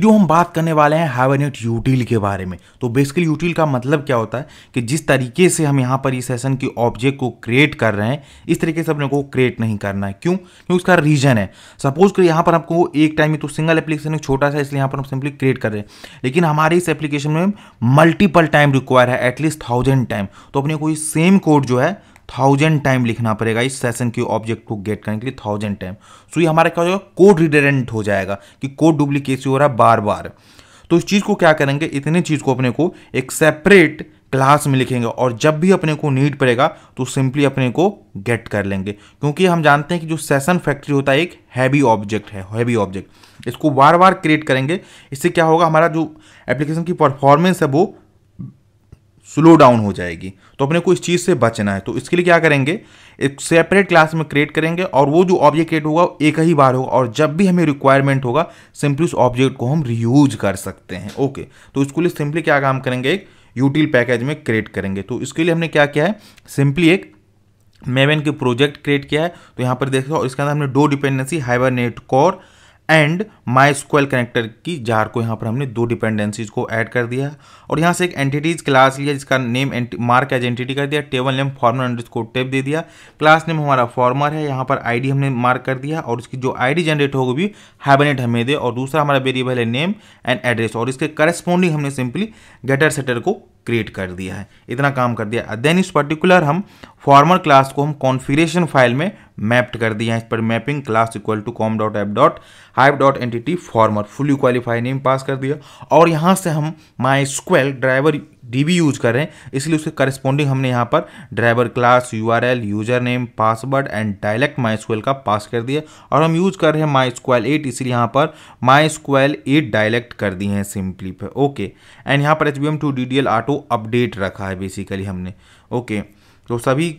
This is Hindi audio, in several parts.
जो हम बात करने वाले हैं एट यूटील के बारे में तो बेसिकली यूटील का मतलब क्या होता है कि जिस तरीके से हम यहाँ पर इस सेशन की ऑब्जेक्ट को क्रिएट कर रहे हैं इस तरीके से अपने को क्रिएट नहीं करना है क्यों क्योंकि उसका रीजन है सपोज कर यहाँ पर आपको एक टाइम में तो सिंगल एप्लीकेशन एक छोटा सा इसलिए यहाँ पर हम सिंपली क्रिएट कर रहे हैं लेकिन हमारे इस एप्लीकेशन में मल्टीपल टाइम रिक्वायर है एटलीस्ट थाउजेंड टाइम तो अपने को सेम कोड जो है थाउजेंड टाइम लिखना पड़ेगा इस सेशन के ऑब्जेक्ट को गेट करने के लिए थाउजेंड टाइम सो ये हमारा क्या हो जाएगा कोड रिडेडेंट हो जाएगा कि कोड डुप्लीकेसी हो रहा है बार बार तो इस चीज़ को क्या करेंगे इतने चीज़ को अपने को एक सेपरेट क्लास में लिखेंगे और जब भी अपने को नीड पड़ेगा तो सिंपली अपने को गेट कर लेंगे क्योंकि हम जानते हैं कि जो सेशन फैक्ट्री होता है एक हैवी ऑब्जेक्ट है हैवी ऑब्जेक्ट इसको बार बार क्रिएट करेंगे इससे क्या होगा हमारा जो एप्लीकेशन की परफॉर्मेंस है वो स्लो डाउन हो जाएगी तो अपने को इस चीज़ से बचना है तो इसके लिए क्या करेंगे एक सेपरेट क्लास में क्रिएट करेंगे और वो जो ऑब्जेक्ट क्रिएट होगा एक ही बार होगा और जब भी हमें रिक्वायरमेंट होगा सिंपली उस ऑब्जेक्ट को हम रियूज कर सकते हैं ओके तो इसके लिए सिंपली क्या काम करेंगे एक यूटिल पैकेज में क्रिएट करेंगे तो इसके लिए हमने क्या किया है सिंपली एक मेवन के प्रोजेक्ट क्रिएट किया है तो यहाँ पर देखो इसके अंदर हमने दो dependency Hibernate core and MySQL connector की जार को यहाँ पर हमने दो डिपेंडेंसीज को ऐड कर दिया और यहाँ से एक एंटिटीज क्लास लिया जिसका नेम मार्क एज एंटिटी कर दिया table name former underscore tape दे दिया क्लास नेम हमारा फॉर्मर है यहाँ पर आईडी हमने मार्क कर दिया और इसकी जो आईडी जनरेट होगी भी हाइबनेट हमें दे और दूसरा हमारा वेरिएबल है नेम एंड एड्रेस और इसके करस्पॉन्डिंग हमने सिंपली गेटर सेटर को क्रिएट कर दिया है इतना काम कर दिया देन इस पर्टिकुलर हम फॉर्मर क्लास को हम कॉन्फिग्रेशन फाइल में मैप्ड कर दिया है इस पर mapping class equal to com dot app dot hive dot entity former fully qualified name pass कर दिया और यहाँ से हम MySQL driver D B use कर रहे हैं इसलिए उसके करस्पॉन्डिंग हमने यहाँ पर driver class U R L user name password and dialect MySQL का पास कर दिया और हम यूज कर रहे हैं माई स्क्वाइल एट इसलिए यहाँ पर माई स्क्वाइल एट डायलेक्ट कर दिए हैं सिंपली पे ओके एंड यहाँ पर H B M two D D L auto update रखा है बेसिकली हमने ओके okay. तो सभी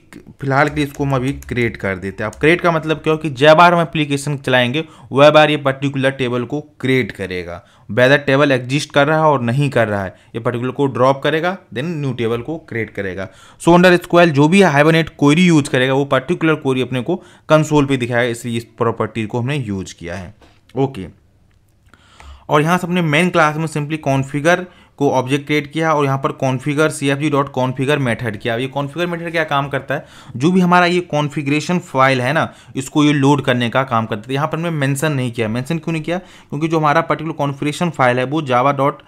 फिलहाल के लिए इसको हम अभी क्रिएट कर देते हैं अब क्रिएट का मतलब क्या हो कि जय बार हम एप्लीकेशन चलाएंगे वह बार ये पर्टिकुलर टेबल को क्रिएट करेगा वेदर टेबल एग्जिस्ट कर रहा है और नहीं कर रहा है ये पर्टिकुलर को ड्रॉप करेगा देन न्यू टेबल को क्रिएट करेगा सो अंडर स्क्वायर जो भी हाइबरनेट क्वेरी यूज करेगा वो पर्टिकुलर क्वेरी अपने को कंसोल पर दिखाएगा इसलिए इस प्रॉपर्टी को हमने यूज किया है ओके okay. और यहाँ से अपने मेन क्लास में सिंपली कॉन्फिगर को ऑब्जेक्ट क्रिएट किया और यहाँ पर configure C F G dot configure method किया ये कॉन्फिगर मेथड क्या काम करता है जो भी हमारा ये कॉन्फिग्रेशन फाइल है ना इसको ये लोड करने का काम करता है यहाँ पर हमने मैंसन नहीं किया मैंसन क्यों नहीं किया क्योंकि जो हमारा पर्टिकुलर कॉन्फिग्रेशन फाइल है वो Java dot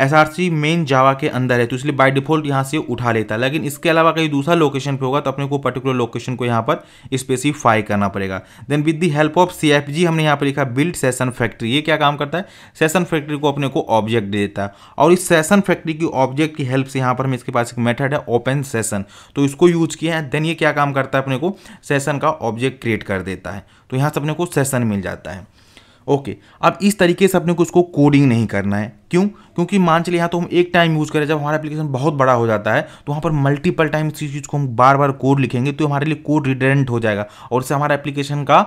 SRC main Java के अंदर है तो इसलिए बाय डिफॉल्ट यहाँ से उठा लेता है लेकिन इसके अलावा कहीं दूसरा लोकेशन पे होगा तो अपने को पर्टिकुलर लोकेशन को यहाँ पर स्पेसिफाई करना पड़ेगा then with the help of C हमने यहाँ पर लिखा बिल्ड सेशन फैक्ट्री ये क्या काम करता है सेशन फैक्ट्री को अपने को ऑब्जेक्ट दे देता है और इस सेशन फैक्ट्री की ऑब्जेक्ट की हेल्प से यहाँ पर हम इसके पास एक मेथड है ओपन सेशन तो इसको यूज किया है देन ये क्या काम करता है अपने को सेशन का ऑब्जेक्ट क्रिएट कर देता है तो यहाँ से अपने को सेशन मिल जाता है ओके okay, अब इस तरीके से अपने को उसको कोडिंग नहीं करना है क्यों क्योंकि मान चलिए यहाँ तो हम एक टाइम यूज़ करें जब हमारा एप्लीकेशन बहुत बड़ा हो जाता है तो वहाँ पर मल्टीपल टाइम इसी चीज़ को हम बार बार कोड लिखेंगे तो हमारे लिए कोड रिडेंट हो जाएगा और इससे हमारा एप्लीकेशन का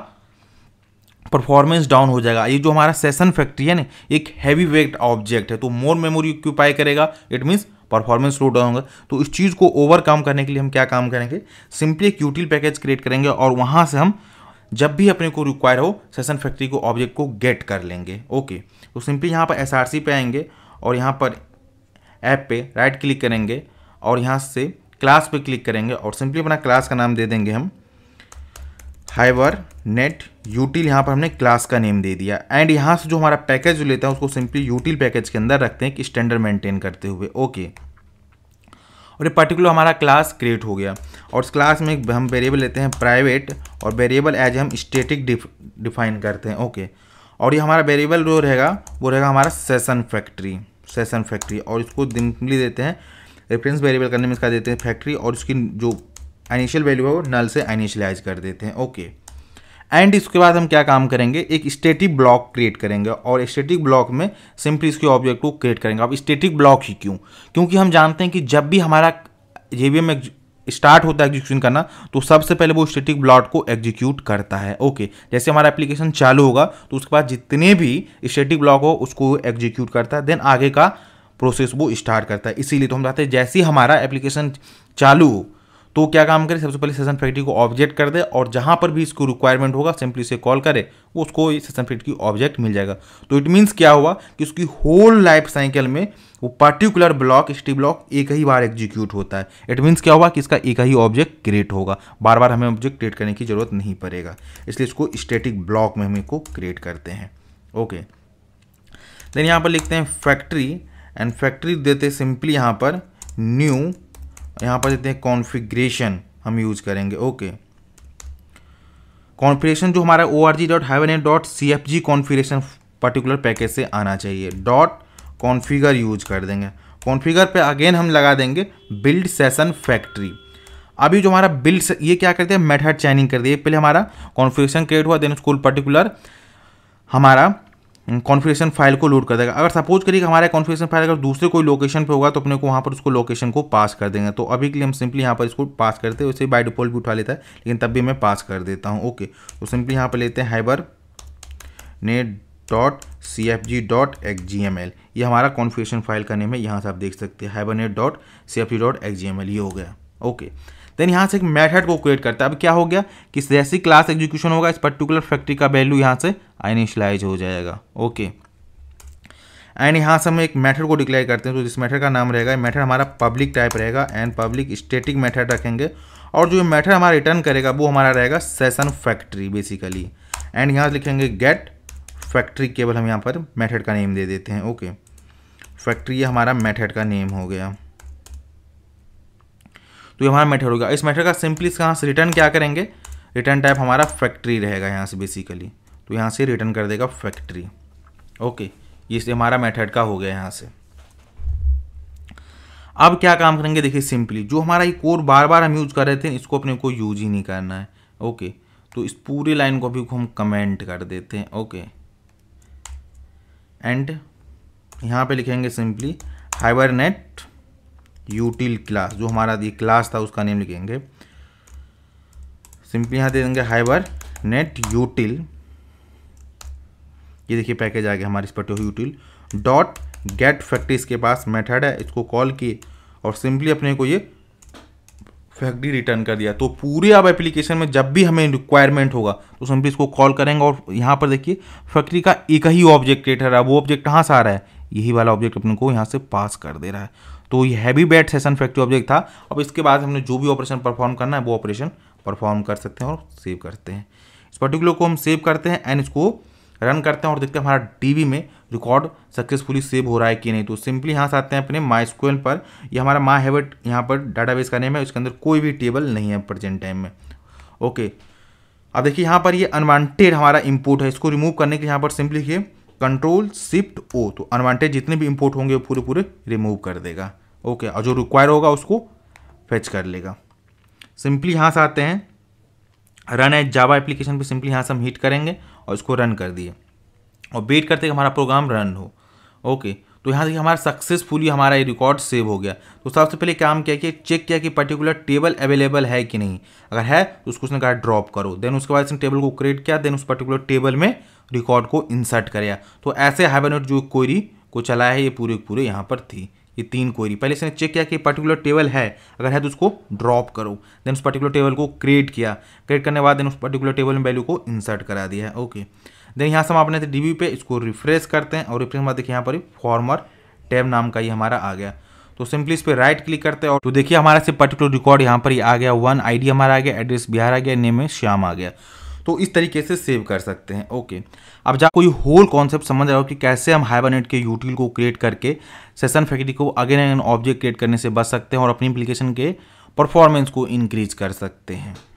परफॉर्मेंस डाउन हो जाएगा ये जो हमारा सेशन फैक्ट्री है ना एक हैवी वेट ऑब्जेक्ट है तो मोर मेमोरी ऑक्यूपाई करेगा it means performance slow down होगा तो इस चीज़ को ओवरकम करने के लिए हम क्या काम करेंगे सिंपली एक यूटिल पैकेज क्रिएट करेंगे और वहाँ से हम जब भी अपने को रिक्वायर हो सेशन फैक्ट्री को ऑब्जेक्ट को गेट कर लेंगे ओके तो सिंपली यहाँ पर एस आर सी पे आएंगे और यहाँ पर ऐप पे राइट क्लिक करेंगे और यहाँ से क्लास पे क्लिक करेंगे और सिंपली अपना क्लास का नाम दे देंगे हम हाइवर नेट यूटिल यहाँ पर हमने क्लास का नेम दे दिया एंड यहाँ से जो हमारा पैकेज लेता है उसको सिंपली यूटिल पैकेज के अंदर रखते हैं कि स्टैंडर्ड मेंटेन करते हुए ओके और ये पर्टिकुलर हमारा क्लास क्रिएट हो गया और उस क्लास में हम वेरिएबल लेते हैं प्राइवेट और वेरिएबल एज हम स्टेटिक डिफाइन करते हैं ओके और ये हमारा वेरिएबल जो रहेगा वो रहेगा हमारा सेशन फैक्ट्री सेशन फैक्ट्री और इसको दिमली देते हैं रेफरेंस वेरिएबल करने में इसका देते हैं फैक्ट्री और उसकी जो इनिशियल वैल्यू है वो नल से इनिशियलाइज कर देते हैं ओके एंड इसके बाद हम क्या काम करेंगे एक स्टेटिक ब्लॉक क्रिएट करेंगे और स्टेटिक ब्लॉक में सिंपली इसके ऑब्जेक्ट को क्रिएट करेंगे अब स्टेटिक ब्लॉक ही क्यों क्योंकि हम जानते हैं कि जब भी हमारा जे में स्टार्ट होता है एग्जीक्यूशन करना तो सबसे पहले वो स्टेटिक ब्लॉक को एग्जीक्यूट करता है ओके जैसे हमारा एप्लीकेशन चालू होगा तो उसके बाद जितने भी स्टेटिक ब्लॉक हो उसको एग्जीक्यूट करता है देन आगे का प्रोसेस वो स्टार्ट करता है इसीलिए तो हम चाहते हैं जैसे ही हमारा एप्लीकेशन चालू हो तो क्या काम करे सबसे पहले सेशन फैक्ट्री को ऑब्जेक्ट कर दे और जहाँ पर भी इसको रिक्वायरमेंट होगा सिंपली से कॉल करे उसको सेशन फैक्ट्री की ऑब्जेक्ट मिल जाएगा तो इट मीन्स क्या हुआ कि उसकी होल लाइफ साइकिल में वो पर्टिकुलर ब्लॉक स्टी ब्लॉक एक ही बार एग्जीक्यूट होता है इट मीन्स क्या हुआ कि इसका एक ही ऑब्जेक्ट क्रिएट होगा बार बार हमें ऑब्जेक्ट क्रिएट करने की ज़रूरत नहीं पड़ेगा इसलिए इसको स्टेटिक ब्लॉक में हम इसको क्रिएट करते हैं ओके देन यहाँ पर लिखते हैं फैक्ट्री एंड फैक्ट्री देते सिंपली यहाँ पर न्यू यहाँ पर देते हैं कॉन्फ़िग्रेशन हम यूज़ करेंगे ओके कॉन्फ़िगरेशन जो हमारा O R G dot heaven dot C F G configuration particular package से आना चाहिए डॉट कॉन्फ़िगर यूज कर देंगे कॉन्फ़िगर पे अगेन हम लगा देंगे बिल्ड सेशन फैक्ट्री अभी जो हमारा बिल्ड ये क्या करते हैं मेथड चैनिंग कर दिए पहले हमारा कॉन्फ़िगरेशन क्रिएट हुआ देन स्कूल पर्टिकुलर हमारा कॉन्फ़िगरेशन हम्म, फाइल को लोड कर देगा अगर सपोज करिए कि हमारा कॉन्फ़िगरेशन फाइल अगर दूसरे कोई लोकेशन पे होगा तो अपने को वहाँ पर उसको लोकेशन को पास कर देंगे तो अभी के लिए हम सिंपली यहाँ पर इसको पास करते हैं उसे बाय डिफॉल्ट भी उठा लेता है लेकिन तब भी मैं पास कर देता हूँ ओके तो सिंपली यहाँ पर लेते हैं hiber dot C F G dot X G M L ये हमारा कॉन्फ़िगरेशन फाइल का नेम है यहाँ से आप देख सकते हैं hiber dot C F G dot X G M L ये हो गया ओके okay. देन यहाँ से एक मैथड को क्रिएट करता है अब क्या हो गया कि जैसी क्लास एग्जीक्यूशन होगा इस पर्टिकुलर फैक्ट्री का वैल्यू यहाँ से आइनिशलाइज हो जाएगा ओके एंड यहाँ से हम एक मेथड को डिक्लेयर करते हैं तो जिस मेथड का नाम रहेगा मेथड हमारा पब्लिक टाइप रहेगा एंड पब्लिक स्टेटिक मेथड रखेंगे और जो मेथड हमारा रिटर्न करेगा वो हमारा रहेगा सेशन फैक्ट्री बेसिकली एंड यहाँ लिखेंगे गेट फैक्ट्री केवल हम यहाँ पर मेथड का नेम दे देते हैं ओके फैक्ट्री हमारा मेथड का नेम हो गया तो ये हमारा मेथड होगा इस मेथड का सिंपली कहाँ से रिटर्न क्या करेंगे रिटर्न टाइप हमारा फैक्ट्री रहेगा यहाँ से बेसिकली तो यहाँ से रिटर्न कर देगा फैक्ट्री ओके ये हमारा मेथड का हो गया यहाँ से अब क्या काम करेंगे देखिए सिंपली जो हमारा ये कोड बार बार हम यूज़ कर रहे थे इसको अपने को यूज ही नहीं करना है ओके तो इस पूरी लाइन को भी हम कमेंट कर देते हैं ओके एंड यहाँ पे लिखेंगे सिंपली हाइबरनेट यूटिल क्लास जो हमारा ये क्लास था उसका नेम लिखेंगे सिंपली यहाँ दे देंगे हाइबर नेट यूटिल ये देखिए पैकेज आ गया हमारे इस पर यूटिल डॉट गेट फैक्ट्री इसके पास मेथड है इसको कॉल किए और सिंपली अपने को ये फैक्ट्री रिटर्न कर दिया तो पूरे आप एप्लीकेशन में जब भी हमें रिक्वायरमेंट होगा तो सिंपली इसको कॉल करेंगे और यहाँ पर देखिए फैक्ट्री का एक ही ऑब्जेक्ट क्रिएट है वो ऑब्जेक्ट कहाँ से आ रहा है यही वाला ऑब्जेक्ट अपने को यहाँ से पास कर दे रहा है तो ये heavy weight session factory object था अब इसके बाद हमने जो भी ऑपरेशन परफॉर्म करना है वो ऑपरेशन परफॉर्म कर सकते हैं और सेव करते हैं इस पर्टिकुलर को हम सेव करते हैं एंड इसको रन करते हैं और देखते हैं हमारा टीवी में रिकॉर्ड सक्सेसफुली सेव हो रहा है कि नहीं तो सिंपली यहाँ से आते हैं अपने माई स्क्वेल पर यह हमारा माई हैवेट यहाँ पर डाटाबेस का नेम है उसके अंदर कोई भी टेबल नहीं है प्रेजेंट टाइम में ओके अब देखिए यहाँ पर ये अनवांटेड हमारा इम्पोर्ट है इसको रिमूव करने के यहाँ पर सिंपली ये कंट्रोल शिफ्ट ओ तो अनवांटेड जितने भी इम्पोर्ट होंगे वो पूरे पूरे रिमूव कर देगा ओके और जो रिक्वायर होगा उसको फेच कर लेगा सिंपली यहाँ से आते हैं रन एट जावा एप्लीकेशन पे सिंपली यहाँ से हम हीट करेंगे और इसको रन कर दिए और वेट करते हमारा प्रोग्राम रन हो ओके तो यहाँ से हमारा सक्सेसफुली हमारा ये रिकॉर्ड सेव हो गया तो सबसे पहले काम क्या किया चेक किया कि पर्टिकुलर टेबल अवेलेबल है कि नहीं अगर है तो उसको उसने कहा ड्रॉप करो देन उसके बाद इसने टेबल को क्रिएट किया देन उस पर्टिकुलर टेबल में रिकॉर्ड को इंसर्ट कराया तो ऐसे हैवेनोट जो क्वेरी को चलाया है ये पूरे पूरे यहाँ पर थी ये तीन क्वेरी पहले इसने चेक किया कि पर्टिकुलर टेबल है अगर है तो उसको ड्रॉप करो देन उस पर्टिकुलर टेबल को क्रिएट किया क्रिएट करने के बाद देन उस पर्टिकुलर टेबल में वैल्यू को इंसर्ट करा दिया है ओके देन यहाँ से हम अपने डी वी पे इसको रिफ्रेश करते हैं और रिफ्रेश बाद देखिए यहाँ पर फॉर्मर टैब नाम का ये हमारा आ गया तो सिंपली इस पर राइट क्लिक करते हैं और तो देखिए हमारा से पर्टिकुलर रिकॉर्ड यहाँ पर ही आ गया वन आईडी हमारा आ गया एड्रेस बिहार आ गया नेम में श्याम आ गया तो इस तरीके से सेव कर सकते हैं ओके अब जब कोई होल कॉन्सेप्ट समझ रहा हो कि कैसे हम हाइबरनेट के यूटिल को क्रिएट करके सेशन फैक्ट्री को अगेन एंड ऑब्जेक्ट क्रिएट करने से बच सकते हैं और अपनी एप्लीकेशन के परफॉर्मेंस को इंक्रीज कर सकते हैं